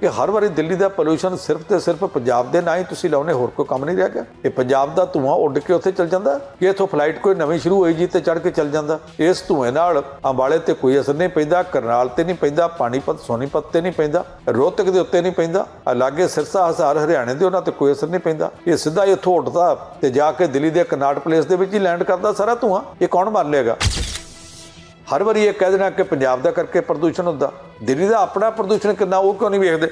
ਕਿ ਹਰ ਵਾਰੀ ਦਿੱਲੀ ਦਾ ਪੋਲੂਸ਼ਨ ਸਿਰਫ ਤੇ ਸਿਰਫ ਪੰਜਾਬ ਦੇ ਨਾਲ ਹੀ ਤੁਸੀਂ ਲਾਉਨੇ ਹੋਰ ਕੋਈ ਕੰਮ ਨਹੀਂ ਰਿਹਾ ਗਿਆ ਇਹ ਪੰਜਾਬ ਦਾ ਧੂਆਂ ਉੱਡ ਕੇ ਉੱਥੇ ਚਲ ਜਾਂਦਾ ਕਿ ਇਥੋਂ ਫਲਾਈਟ ਕੋਈ ਨਵੀਂ ਸ਼ੁਰੂ ਹੋਈ ਜੀ ਤੇ ਚੜ ਕੇ ਚਲ ਜਾਂਦਾ ਇਸ ਧੂਏ ਨਾਲ ਅੰਬਾਲੇ ਤੇ ਕੋਈ ਅਸਰ ਨਹੀਂ ਪੈਂਦਾ ਕਰਨਾਲ ਤੇ ਨਹੀਂ ਪੈਂਦਾ ਪਾਣੀਪਤ ਸੋਨੀਪਤ ਤੇ ਨਹੀਂ ਪੈਂਦਾ ਰੋਹਤਕ ਦੇ ਉੱਤੇ ਨਹੀਂ ਪੈਂਦਾ ਅਲੱਗੇ ਸਿਰਸਾ ਹਸਾਰ ਹਰਿਆਣੇ ਦੇ ਉਹਨਾਂ ਤੇ ਕੋਈ ਅਸਰ ਨਹੀਂ ਪੈਂਦਾ ਇਹ ਸਿੱਧਾ ਇਥੋਂ ਉੱਡਦਾ ਤੇ ਜਾ ਕੇ ਦਿੱਲੀ ਦੇ ਕਨਾਟ ਪਲੇਸ ਦੇ ਵਿੱਚ ਹੀ ਲੈਂਡ ਕਰਦਾ ਸਾਰਾ ਧੂਆਂ ਇਹ ਕੌਣ ਮਾਰ ਲੇਗਾ ਹਰ ਵਾਰੀ ਇਹ ਕਹਿ ਦੇਣਾ ਕਿ ਪੰਜਾਬ ਦਾ ਕਰਕੇ ਪ੍ਰਦੂਸ਼ਣ ਹੁੰਦਾ ਦਿੱਲੀ ਦਾ ਆਪਣਾ ਪ੍ਰਦੂਸ਼ਣ ਕਿੰਨਾ ਉਹ ਕਿਉਂ ਨਹੀਂ ਵੇਖਦੇ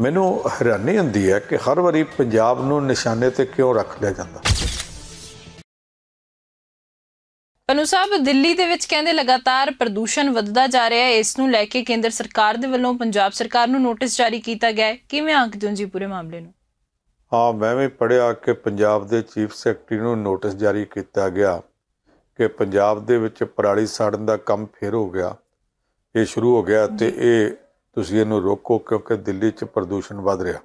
ਮੈਨੂੰ ਹੈਰਾਨੀ ਹੁੰਦੀ ਹੈ ਕਿ ਹਰ ਵਾਰੀ ਪੰਜਾਬ ਨੂੰ ਨਿਸ਼ਾਨੇ ਤੇ ਕਿਉਂ ਰੱਖ ਲਿਆ ਜਾਂਦਾ ਪਨੂ ਸਾਹਿਬ ਦਿੱਲੀ ਦੇ ਵਿੱਚ ਕਹਿੰਦੇ ਲਗਾਤਾਰ ਪ੍ਰਦੂਸ਼ਣ ਵੱਧਦਾ ਜਾ ਰਿਹਾ ਹੈ ਇਸ ਨੂੰ ਲੈ ਕੇ ਕੇਂਦਰ ਸਰਕਾਰ ਦੇ ਵੱਲੋਂ ਪੰਜਾਬ ਸਰਕਾਰ ਨੂੰ ਨੋਟਿਸ ਜਾਰੀ ਕੀਤਾ ਗਿਆ ਹੈ ਕਿਵੇਂ ਅੰਕ ਦਿਓ ਜੀ ਪੂਰੇ ਮਾਮਲੇ ਨੂੰ ਹਾਂ ਮੈਂ ਵੀ ਪੜਿਆ ਕਿ ਪੰਜਾਬ ਦੇ ਚੀਫ ਸੈਕਟਰੀ ਨੂੰ ਨੋਟਿਸ ਜਾਰੀ ਕੀਤਾ ਗਿਆ ਕਿ ਪੰਜਾਬ ਦੇ ਵਿੱਚ ਪਰਾਲੀ ਸਾੜਨ ਦਾ ਕੰਮ ਫੇਰ ਹੋ ਗਿਆ ਇਹ ਸ਼ੁਰੂ ਹੋ ਗਿਆ ਤੇ ਇਹ ਤੁਸੀਂ ਇਹਨੂੰ ਰੋਕੋ ਕਿਉਂਕਿ ਦਿੱਲੀ 'ਚ ਪ੍ਰਦੂਸ਼ਣ ਵੱਧ ਰਿਹਾ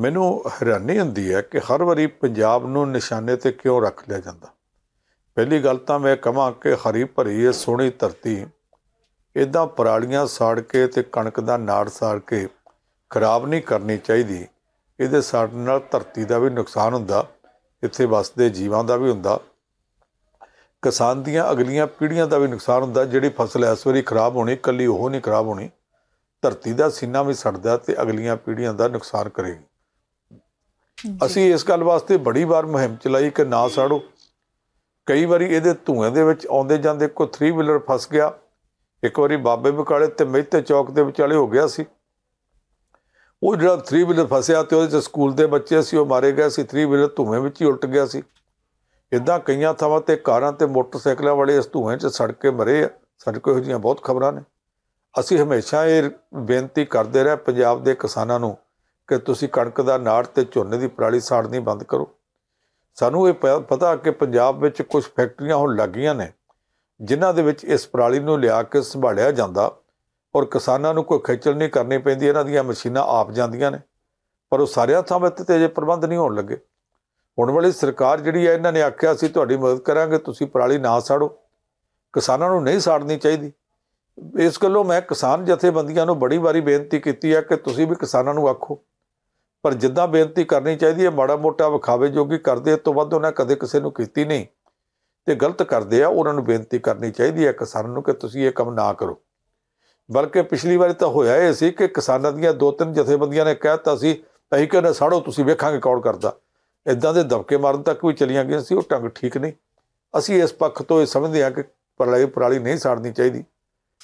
ਮੈਨੂੰ ਹੈਰਾਨੀ ਹੁੰਦੀ ਹੈ ਕਿ ਹਰ ਵਾਰੀ ਪੰਜਾਬ ਨੂੰ ਨਿਸ਼ਾਨੇ ਤੇ ਕਿਉਂ ਰੱਖ ਲਿਆ ਜਾਂਦਾ ਪਹਿਲੀ ਗੱਲ ਤਾਂ ਮੈਂ ਕਹਾਂ ਕਿ ਹਰੀ ਭਰੀ ਇਹ ਸੋਹਣੀ ਧਰਤੀ ਇਦਾਂ ਪਰਾਲੀਆਂ ਸਾੜ ਕੇ ਤੇ ਕਣਕ ਦਾ ਨਾੜ ਸਾੜ ਕੇ ਖਰਾਬ ਨਹੀਂ ਕਰਨੀ ਚਾਹੀਦੀ ਇਹਦੇ ਸਾੜਨ ਨਾਲ ਧਰਤੀ ਦਾ ਵੀ ਨੁਕਸਾਨ ਹੁੰਦਾ ਇੱਥੇ ਵਸਦੇ ਜੀਵਾਂ ਦਾ ਵੀ ਹੁੰਦਾ ਕਿਸਾਨ ਦੀਆਂ ਅਗਲੀਆਂ ਪੀੜ੍ਹੀਆਂ ਦਾ ਵੀ ਨੁਕਸਾਨ ਹੁੰਦਾ ਜਿਹੜੀ ਫਸਲ ਇਸ ਵਾਰੀ ਖਰਾਬ ਹੋਣੀ ਕੱਲੀ ਉਹ ਨਹੀਂ ਖਰਾਬ ਹੋਣੀ ਧਰਤੀ ਦਾ ਸੀਨਾ ਵੀ ਸੜਦਾ ਤੇ ਅਗਲੀਆਂ ਪੀੜ੍ਹੀਆਂ ਦਾ ਨੁਕਸਾਨ ਕਰੇਗੀ ਅਸੀਂ ਇਸ ਗੱਲ ਵਾਸਤੇ ਬੜੀ ਵਾਰ ਮੁਹਿੰਮ ਚਲਾਈ ਕਿ ਨਾ ਸਾੜੋ ਕਈ ਵਾਰੀ ਇਹਦੇ ਧੂਏ ਦੇ ਵਿੱਚ ਆਉਂਦੇ ਜਾਂਦੇ ਕੋਈ 3 ਵੀਲਰ ਫਸ ਗਿਆ ਇੱਕ ਵਾਰੀ ਬਾਬੇ ਬਕਾਲੇ ਤੇ ਮਹਿਤੇ ਚੌਕ ਦੇ ਵਿਚਾਲੇ ਹੋ ਗਿਆ ਸੀ ਉਹ ਜਿਹੜਾ 3 ਵੀਲਰ ਫਸਿਆ ਤੇ ਉਹਦੇ ਚ ਸਕੂਲ ਦੇ ਬੱਚੇ ਸੀ ਉਹ ਮਾਰੇ ਗਏ ਸੀ 3 ਵੀਲਰ ਧੂਏ ਵਿੱਚ ਹੀ ਉਲਟ ਗਿਆ ਸੀ ਇਦਾਂ ਕਈਆਂ ਥਾਵਾਂ ਤੇ ਕਾਰਾਂ ਤੇ ਮੋਟਰਸਾਈਕਲਾਂ ਵਾਲੇ ਇਸ ਧੂਏ 'ਚ ਸੜ ਕੇ ਮਰੇ ਆ ਸਾਡੇ ਕੋਲ ਇਹੋ ਜੀਆਂ ਬਹੁਤ ਖਬਰਾਂ ਨੇ ਅਸੀਂ ਹਮੇਸ਼ਾ ਇਹ ਬੇਨਤੀ ਕਰਦੇ ਰਹੇ ਪੰਜਾਬ ਦੇ ਕਿਸਾਨਾਂ ਨੂੰ ਕਿ ਤੁਸੀਂ ਕਣਕ ਦਾ ਨਾੜ ਤੇ ਝੋਨੇ ਦੀ ਪਰਾਲੀ ਸਾੜਨੀ ਬੰਦ ਕਰੋ ਸਾਨੂੰ ਇਹ ਪਤਾ ਕਿ ਪੰਜਾਬ ਵਿੱਚ ਕੁਝ ਫੈਕਟਰੀਆਂ ਹੁਣ ਲੱਗੀਆਂ ਨੇ ਜਿਨ੍ਹਾਂ ਦੇ ਵਿੱਚ ਇਸ ਪਰਾਲੀ ਨੂੰ ਲਿਆ ਕੇ ਸੰਭਾਲਿਆ ਜਾਂਦਾ ਔਰ ਕਿਸਾਨਾਂ ਨੂੰ ਕੋਈ ਖੇਚਲ ਨਹੀਂ ਕਰਨੀ ਪੈਂਦੀ ਇਹਨਾਂ ਦੀਆਂ ਮਸ਼ੀਨਾਂ ਆਪ ਜਾਂਦੀਆਂ ਨੇ ਪਰ ਉਹ ਸਾਰਿਆਂ ਥਾਵਾਂ ਤੇ ਤੇਜੇ ਪ੍ਰਬੰਧ ਨਹੀਂ ਹੋਣ ਲੱਗੇ ਹੁਣ ਵਾਲੀ ਸਰਕਾਰ ਜਿਹੜੀ ਹੈ ਇਹਨਾਂ ਨੇ ਆਖਿਆ ਸੀ ਤੁਹਾਡੀ ਮਦਦ ਕਰਾਂਗੇ ਤੁਸੀਂ ਪਰਾਲੀ ਨਾ ਸਾੜੋ ਕਿਸਾਨਾਂ ਨੂੰ ਨਹੀਂ ਸਾੜਨੀ ਚਾਹੀਦੀ ਇਸ ਗੱਲੋਂ ਮੈਂ ਕਿਸਾਨ ਜਥੇਬੰਦੀਆਂ ਨੂੰ ਬੜੀ ਵਾਰੀ ਬੇਨਤੀ ਕੀਤੀ ਹੈ ਕਿ ਤੁਸੀਂ ਵੀ ਕਿਸਾਨਾਂ ਨੂੰ ਆਖੋ ਪਰ ਜਿੱਦਾਂ ਬੇਨਤੀ ਕਰਨੀ ਚਾਹੀਦੀ ਹੈ ਮਾੜਾ ਮੋਟਾ ਵਿਖਾਵੇ ਜੋਗੀ ਕਰਦੇ ਇਸ ਤੋਂ ਵੱਧ ਉਹਨਾਂ ਕਦੇ ਕਿਸੇ ਨੂੰ ਕੀਤੀ ਨਹੀਂ ਤੇ ਗਲਤ ਕਰਦੇ ਆ ਉਹਨਾਂ ਨੂੰ ਬੇਨਤੀ ਕਰਨੀ ਚਾਹੀਦੀ ਹੈ ਕਿਸਾਨਾਂ ਨੂੰ ਕਿ ਤੁਸੀਂ ਇਹ ਕੰਮ ਨਾ ਕਰੋ ਬਲਕਿ ਪਿਛਲੀ ਵਾਰੀ ਤਾਂ ਹੋਇਆ ਇਹ ਸੀ ਕਿ ਕਿਸਾਨਾਂ ਦੀਆਂ ਦੋ ਤਿੰਨ ਜਥੇਬੰਦੀਆਂ ਨੇ ਕਹਿਤਾ ਸੀ ਅਸੀਂ ਕਹਿੰਦੇ ਸਾੜੋ ਤੁਸੀਂ ਵੇਖਾਂਗੇ ਕੌਣ ਕਰਦਾ ਇਦਾਂ ਦੇ ਦਬਕੇ ਮਾਰਨ ਤੱਕ ਵੀ ਚਲੀਆਂ ਗਈਆਂ ਸੀ ਉਹ ਟੰਗ ਠੀਕ ਨਹੀਂ ਅਸੀਂ ਇਸ ਪੱਖ ਤੋਂ ਇਹ ਸਮਝਦੇ ਹਾਂ ਕਿ ਪਰਾਲੀ ਪਰਾਲੀ ਨਹੀਂ ਸਾੜਨੀ ਚਾਹੀਦੀ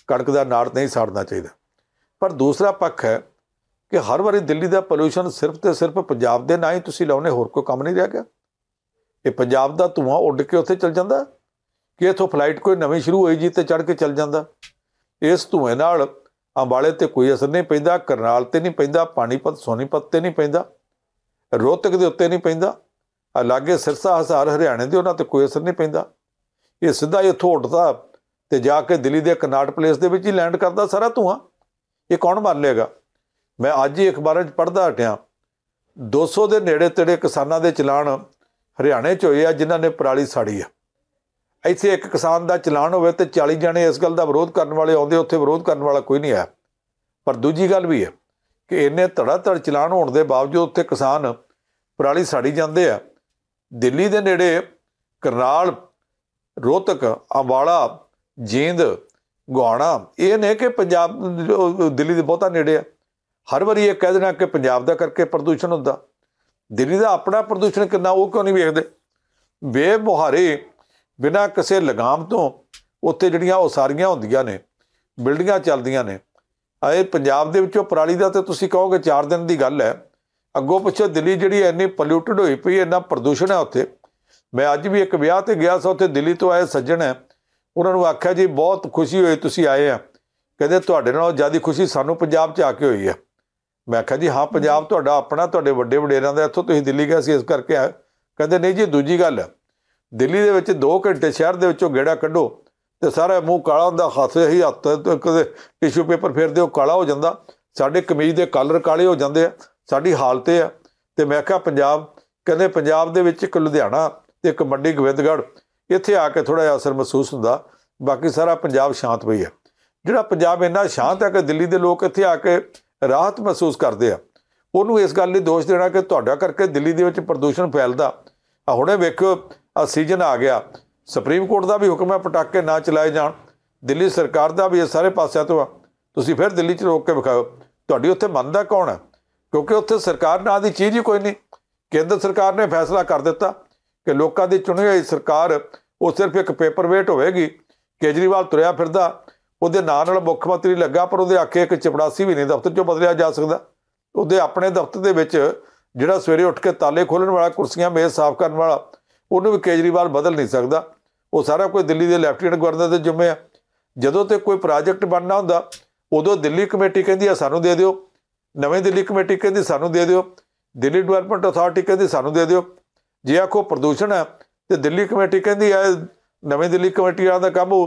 ਕਣਕ ਦਾ ਨਾੜ ਨਹੀਂ ਸਾੜਨਾ ਚਾਹੀਦਾ ਪਰ ਦੂਸਰਾ ਪੱਖ ਹੈ ਕਿ ਹਰ ਵਾਰੀ ਦਿੱਲੀ ਦਾ ਪੋਲੂਸ਼ਨ ਸਿਰਫ ਤੇ ਸਿਰਫ ਪੰਜਾਬ ਦੇ ਨਾਂ ਹੀ ਤੁਸੀਂ ਲਾਉਨੇ ਹੋਰ ਕੋਈ ਕੰਮ ਨਹੀਂ ਰਿਹਾ ਗਿਆ ਇਹ ਪੰਜਾਬ ਦਾ ਧੂਆਂ ਉੱਡ ਕੇ ਉੱਥੇ ਚਲ ਜਾਂਦਾ ਕਿ ਇਥੋਂ ਫਲਾਈਟ ਕੋਈ ਨਵੀਂ ਸ਼ੁਰੂ ਹੋਈ ਜੀ ਤੇ ਚੜ ਕੇ ਚਲ ਜਾਂਦਾ ਇਸ ਧੂਏ ਨਾਲ ਅੰਬਾਲੇ ਤੇ ਕੋਈ ਅਸਰ ਨਹੀਂ ਪੈਂਦਾ ਕਰਨਾਲ ਤੇ ਨਹੀਂ ਪੈਂਦਾ ਪਾਣੀਪਤ ਸੋਨੀਪਤ ਤੇ ਨਹੀਂ ਪੈਂਦਾ ਰੋਤਕ ਦੇ ਉੱਤੇ ਨਹੀਂ ਪੈਂਦਾ ਆ ਲਾਗੇ ਸਿਰਸਾ ਹਸਾਰ ਹਰਿਆਣੇ ਦੇ ਉਹਨਾਂ ਤੇ ਕੋਈ ਅਸਰ ਨਹੀਂ ਪੈਂਦਾ ਇਹ ਸਿੱਧਾ ਇੱਥੋਂ ਉੱਠਦਾ ਤੇ ਜਾ ਕੇ ਦਿੱਲੀ ਦੇ ਕਨਾਟ ਪਲੇਸ ਦੇ ਵਿੱਚ ਹੀ ਲੈਂਡ ਕਰਦਾ ਸਾਰਾ ਧੂਆਂ ਇਹ ਕੌਣ ਮਾਰ ਲੇਗਾ ਮੈਂ ਅੱਜ ਹੀ ਅਖਬਾਰਾਂ 'ਚ ਪੜਦਾ ਹਟਿਆ 200 ਦੇ ਨੇੜੇ ਤੇੜੇ ਕਿਸਾਨਾਂ ਦੇ ਚਲਾਨ ਹਰਿਆਣੇ 'ਚ ਹੋਏ ਆ ਜਿਨ੍ਹਾਂ ਨੇ ਪਰਾਲੀ ਸਾੜੀ ਆ ਇੱਥੇ ਇੱਕ ਕਿਸਾਨ ਦਾ ਚਲਾਨ ਹੋਵੇ ਤੇ 40 ਜਣੇ ਇਸ ਗੱਲ ਦਾ ਵਿਰੋਧ ਕਰਨ ਵਾਲੇ ਆਉਂਦੇ ਉੱਥੇ ਵਿਰੋਧ ਕਰਨ ਵਾਲਾ ਕੋਈ ਨਹੀਂ ਆਇਆ ਪਰ ਦੂਜੀ ਗੱਲ ਵੀ ਹੈ ਕਿ ਇੰਨੇ ਧੜਾ ਧੜ ਚਲਾਨ ਹੋਣ ਦੇ ਬਾਵਜੂਦ ਉੱਥੇ ਕਿਸਾਨ ਪਰਾਲੀ ਸਾੜੀ ਜਾਂਦੇ ਆ ਦਿੱਲੀ ਦੇ ਨੇੜੇ ਕਰਨਾਲ ਰੋਤਕ ਅੰਬਾਲਾ ਜੀਂਦ ਗੁਆਣਾ ਇਹ ਨੇ ਕਿ ਪੰਜਾਬ ਦਿੱਲੀ ਦੇ ਬਹੁਤਾ ਨੇੜੇ ਆ ਹਰ ਵਾਰੀ ਇਹ ਕਹਿ ਦੇਣਾ ਕਿ ਪੰਜਾਬ ਦਾ ਕਰਕੇ ਪ੍ਰਦੂਸ਼ਣ ਹੁੰਦਾ ਦਿੱਲੀ ਦਾ ਆਪਣਾ ਪ੍ਰਦੂਸ਼ਣ ਕਿੰਨਾ ਉਹ ਕਿਉਂ ਨਹੀਂ ਵੇਖਦੇ ਬੇਬੁਹਾਰੇ ਬਿਨਾ ਕਿਸੇ ਲਗਾਮ ਤੋਂ ਉੱਥੇ ਜਿਹੜੀਆਂ ਉਹ ਸਾਰੀਆਂ ਹੁੰਦੀਆਂ ਨੇ ਬਿਲਡਿੰਗਾਂ ਚੱਲਦੀਆਂ ਨੇ ਆਏ ਪੰਜਾਬ ਦੇ ਵਿੱਚੋਂ ਪਰਾਲੀ ਦਾ ਤੇ ਤੁਸੀਂ ਕਹੋਗੇ 4 ਦਿਨ ਦੀ ਗੱਲ ਹੈ ਅੱਗੋਂ ਪਿੱਛੇ ਦਿੱਲੀ ਜਿਹੜੀ ਐਨੀ ਪੋਲਿਊਟਡ ਹੋਈ ਪਈ ਇੰਨਾ ਪ੍ਰਦੂਸ਼ਣ ਹੈ ਉੱਥੇ ਮੈਂ ਅੱਜ ਵੀ ਇੱਕ ਵਿਆਹ ਤੇ ਗਿਆ ਸੀ ਉੱਥੇ ਦਿੱਲੀ ਤੋਂ ਆਏ ਸੱਜਣ ਹੈ ਉਹਨਾਂ ਨੂੰ ਆਖਿਆ ਜੀ ਬਹੁਤ ਖੁਸ਼ੀ ਹੋਈ ਤੁਸੀਂ ਆਏ ਆ ਕਹਿੰਦੇ ਤੁਹਾਡੇ ਨਾਲ ਜਿਆਦਾ ਖੁਸ਼ੀ ਸਾਨੂੰ ਪੰਜਾਬ 'ਚ ਆ ਕੇ ਹੋਈ ਹੈ ਮੈਂ ਆਖਿਆ ਜੀ ਹਾਂ ਪੰਜਾਬ ਤੁਹਾਡਾ ਆਪਣਾ ਤੁਹਾਡੇ ਵੱਡੇ ਵਡੇਰਾਂ ਦਾ ਇੱਥੋਂ ਤੁਸੀਂ ਦਿੱਲੀ ਗਏ ਸੀ ਇਸ ਕਰਕੇ ਆ ਕਹਿੰਦੇ ਨਹੀਂ ਜੀ ਦੂਜੀ ਗੱਲ ਦਿੱਲੀ ਦੇ ਵਿੱਚ 2 ਘੰਟੇ ਸ਼ਹਿਰ ਦੇ ਵਿੱਚੋਂ ਗੇੜਾ ਕੱਢੋ ਤੇ ਸਾਰਾ ਮੂੰਹ ਕਾਲਾ ਹੁੰਦਾ ਹੱਥ ਹੀ ਹੱਥ ਕਦੇ ਟਿਸ਼ੂ ਪੇਪਰ ਫੇਰਦੇ ਉਹ ਕਾਲਾ ਹੋ ਜਾਂਦਾ ਸਾਡੇ ਕਮੀਜ਼ ਦੇ ਕਲਰ ਕਾਲੇ ਹੋ ਜਾਂਦੇ ਆ ਸਾਡੀ ਹਾਲਤ ਇਹ ਆ ਤੇ ਮੈਂ ਕਿਹਾ ਪੰਜਾਬ ਕਹਿੰਦੇ ਪੰਜਾਬ ਦੇ ਵਿੱਚ ਇੱਕ ਲੁਧਿਆਣਾ ਤੇ ਇੱਕ ਮੰਡੀ ਗਵਿੰਦਗੜ ਇੱਥੇ ਆ ਕੇ ਥੋੜਾ ਜਿਹਾ ਅਸਰ ਮਹਿਸੂਸ ਹੁੰਦਾ ਬਾਕੀ ਸਾਰਾ ਪੰਜਾਬ ਸ਼ਾਂਤ ਪਈ ਹੈ ਜਿਹੜਾ ਪੰਜਾਬ ਇੰਨਾ ਸ਼ਾਂਤ ਹੈ ਕਿ ਦਿੱਲੀ ਦੇ ਲੋਕ ਇੱਥੇ ਆ ਕੇ ਰਾਹਤ ਮਹਿਸੂਸ ਕਰਦੇ ਆ ਉਹਨੂੰ ਇਸ ਗੱਲ ਲਈ ਦੋਸ਼ ਦੇਣਾ ਕਿ ਤੁਹਾਡਾ ਕਰਕੇ ਦਿੱਲੀ ਦੇ ਵਿੱਚ ਪ੍ਰਦੂਸ਼ਣ ਫੈਲਦਾ ਆ ਹੁਣੇ ਵੇਖੋ ਆ ਸੀਜ਼ਨ ਆ ਗਿਆ ਸੁਪਰੀਮ ਕੋਰਟ ਦਾ ਵੀ ਹੁਕਮ ਹੈ ਪਟਾਕੇ ਨਾ ਚਲਾਏ ਜਾਣ ਦਿੱਲੀ ਸਰਕਾਰ ਦਾ ਵੀ ਇਹ ਸਾਰੇ ਪਾਸਿਆਂ ਤੋਂ ਆ ਤੁਸੀਂ ਫਿਰ ਦਿੱਲੀ 'ਚ ਰੋਕ ਕੇ ਵਿਖਾਓ ਤੁਹਾਡੀ ਉੱਥੇ ਮੰਨਦਾ ਕੌਣ ਹੈ ਕਿਉਂਕਿ ਉੱਥੇ ਸਰਕਾਰ ਨਾਂ ਦੀ ਚੀਜ਼ ਹੀ ਕੋਈ ਨਹੀਂ ਕੇਂਦਰ ਸਰਕਾਰ ਨੇ ਫੈਸਲਾ ਕਰ ਦਿੱਤਾ ਕਿ ਲੋਕਾਂ ਦੀ ਚੁਣੀ ਹੋਈ ਸਰਕਾਰ ਉਹ ਸਿਰਫ ਇੱਕ ਪੇਪਰ ਵੇਟ ਹੋਵੇਗੀ ਕੇਜਰੀਵਾਲ ਤੁਰਿਆ ਫਿਰਦਾ ਉਹਦੇ ਨਾਂ ਨਾਲ ਮੁੱਖ ਮੰਤਰੀ ਲੱਗਾ ਪਰ ਉਹਦੇ ਆਖੇ ਇੱਕ ਚਪੜਾਸੀ ਵੀ ਨਹੀਂ ਦਫ਼ਤਰ 'ਚੋਂ ਬਦਲਿਆ ਜਾ ਸਕਦਾ ਉਹਦੇ ਆਪਣੇ ਦਫ਼ਤਰ ਦੇ ਵਿੱਚ ਜਿਹੜਾ ਸਵੇਰੇ ਉੱਠ ਕੇ ਤਾਲੇ ਖੋਲਣ ਵਾਲਾ ਕੁਰਸੀਆਂ ਮੇਜ਼ ਸਾਫ਼ ਕਰਨ ਵਾਲਾ ਉਹਨੂੰ ਵੀ ਕੇਜਰੀਵਾਲ ਬਦਲ ਨਹੀਂ ਸਕਦਾ ਉਹ ਸਾਰਾ ਕੋਈ ਦਿੱਲੀ ਦੇ ਲੈਫਟੀਨੈਂਟ ਗਵਰਨਰ ਦੇ ਜ਼ਿੰਮੇ ਆ ਜਦੋਂ ਤੇ ਕੋਈ ਪ੍ਰੋਜੈਕਟ ਬਣਨਾ ਹੁੰਦਾ ਉਦੋਂ ਦਿੱਲੀ ਕਮੇਟੀ ਕਹਿੰਦੀ ਆ ਸਾਨੂੰ ਦੇ ਦਿਓ ਨਵੇਂ ਦਿੱਲੀ ਕਮੇਟੀ ਕਹਿੰਦੀ ਸਾਨੂੰ ਦੇ ਦਿਓ ਦਿੱਲੀ ਡਿਵੈਲਪਮੈਂਟ ਅਥਾਰਟੀ ਕਹਿੰਦੀ ਸਾਨੂੰ ਦੇ ਦਿਓ ਜੇ ਆਖੋ ਪ੍ਰਦੂਸ਼ਣ ਹੈ ਤੇ ਦਿੱਲੀ ਕਮੇਟੀ ਕਹਿੰਦੀ ਆ ਨਵੇਂ ਦਿੱਲੀ ਕਮੇਟੀ ਵਾਲਾ ਦਾ ਕੰਮ ਹੋ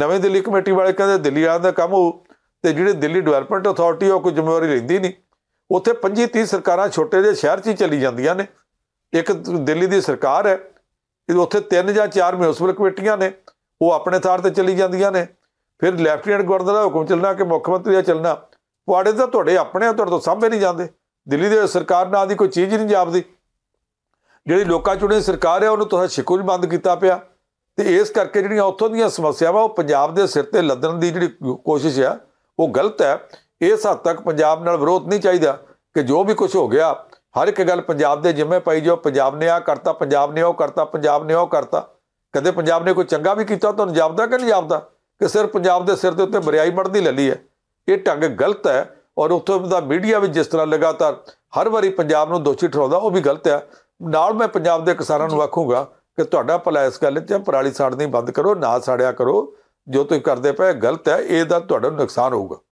ਨਵੇਂ ਦਿੱਲੀ ਕਮੇਟੀ ਵਾਲੇ ਕਹਿੰਦੇ ਦਿੱਲੀ ਵਾਲਾ ਦਾ ਕੰਮ ਹੋ ਤੇ ਜਿਹੜੇ ਦਿੱਲੀ ਡਿਵੈਲਪਮੈਂਟ ਅਥਾਰਟੀ ਉਹ ਕੋਈ ਜ਼ਿੰਮੇਵਾਰੀ ਲੈਂਦੀ ਨਹੀਂ ਉੱਥੇ 25 30 ਸਰਕਾਰਾਂ ਛੋਟੇ ਜਿਹੇ ਸ਼ਹਿਰ 'ਚ ਹੀ ਚੱਲੀ ਜਾਂਦੀਆਂ ਨੇ ਇੱਕ ਦਿੱਲੀ ਦੀ ਸਰਕਾਰ ਹੈ ਉੱਥੇ ਤਿੰਨ ਜਾਂ ਚਾਰ ਮਿਊਨਿਸਪਲ ਕਮੇਟੀਆਂ ਨੇ ਉਹ ਆਪਣੇ ਥਾਰ ਤੇ ਚੱਲੀ ਜਾਂਦੀਆਂ ਨੇ ਫਿਰ ਲੈਫਟੀਨੈਂਟ ਗਵਰਨਰ ਦਾ ਹੁਕਮ ਚੱਲਣਾ ਕਿ ਮੁੱਖ ਮੰਤਰੀ ਦਾ ਚੱਲਣਾ ਤੁਹਾਡੇ ਤਾਂ ਤੁਹਾਡੇ ਆਪਣੇ ਆ ਤੁਹਾਡੇ ਤੋਂ ਸਾਹਮਣੇ ਨਹੀਂ ਜਾਂਦੇ ਦਿੱਲੀ ਦੇ ਸਰਕਾਰ ਨਾਲ ਦੀ ਕੋਈ ਚੀਜ਼ ਨਹੀਂ ਜਾਪਦੀ ਜਿਹੜੀ ਲੋਕਾਂ ਚੁਣੀ ਸਰਕਾਰ ਹੈ ਉਹਨੂੰ ਤੁਸੀਂ ਸ਼ਿਕੂਜ ਬੰਦ ਕੀਤਾ ਪਿਆ ਤੇ ਇਸ ਕਰਕੇ ਜਿਹੜੀਆਂ ਉੱਥੋਂ ਦੀਆਂ ਸਮੱਸਿਆਵਾਂ ਉਹ ਪੰਜਾਬ ਦੇ ਸਿਰ ਤੇ ਲੱਦਣ ਦੀ ਜਿਹੜੀ ਕੋਸ਼ਿਸ਼ ਆ ਉਹ ਗਲਤ ਹੈ ਇਸ ਹੱਦ ਤੱਕ ਪੰਜਾਬ ਨਾਲ ਵਿਰੋਧ ਨਹੀਂ ਚਾਹੀਦਾ ਕਿ ਜੋ ਵੀ ਕੁਝ ਹੋ ਗਿਆ ਹਰ ਇੱਕ ਗੱਲ ਪੰਜਾਬ ਦੇ ਜਿੰਮੇ ਪਈ ਜੋ ਪੰਜਾਬ ਨੇ ਆ ਕਰਤਾ ਪੰਜਾਬ ਨੇ ਉਹ ਕਰਤਾ ਪੰਜਾਬ ਨੇ ਉਹ ਕਰਤਾ ਕਦੇ ਪੰਜਾਬ ਨੇ ਕੋਈ ਚੰਗਾ ਵੀ ਕੀਤਾ ਤੁਹਾਨੂੰ ਜਾਪਦਾ ਕਿ ਨਹੀਂ ਜਾਪਦਾ ਕਿ ਸਿਰ ਪੰਜਾਬ ਦੇ ਸਿਰ ਦੇ ਉੱਤੇ ਬਰਿਆਈ ਮੜਦੀ ਲੱਲੀ ਹੈ ਇਹ ਢੰਗ ਗਲਤ ਹੈ ਔਰ ਉਥੋਂ ਦਾ ਮੀਡੀਆ ਵੀ ਜਿਸ ਤਰ੍ਹਾਂ ਲਗਾਤਾਰ ਹਰ ਵਾਰੀ ਪੰਜਾਬ ਨੂੰ ਦੋਸ਼ੀ ਠਹਿਰਾਉਂਦਾ ਉਹ ਵੀ ਗਲਤ ਹੈ ਨਾਲ ਮੈਂ ਪੰਜਾਬ ਦੇ ਕਿਸਾਨਾਂ ਨੂੰ ਆਖੂੰਗਾ ਕਿ ਤੁਹਾਡਾ ਭਲਾ ਇਸ ਗੱਲ ਤੇ ਪਰਾਲੀ ਸਾੜਨੀ ਬੰਦ ਕਰੋ ਨਾ ਸਾੜਿਆ ਕਰੋ ਜੋ ਤੁਸੀਂ ਕਰਦੇ ਪਏ ਗਲਤ ਹੈ ਇਹਦਾ ਤੁਹਾਡਾ ਨੁਕਸਾਨ ਹੋਊਗਾ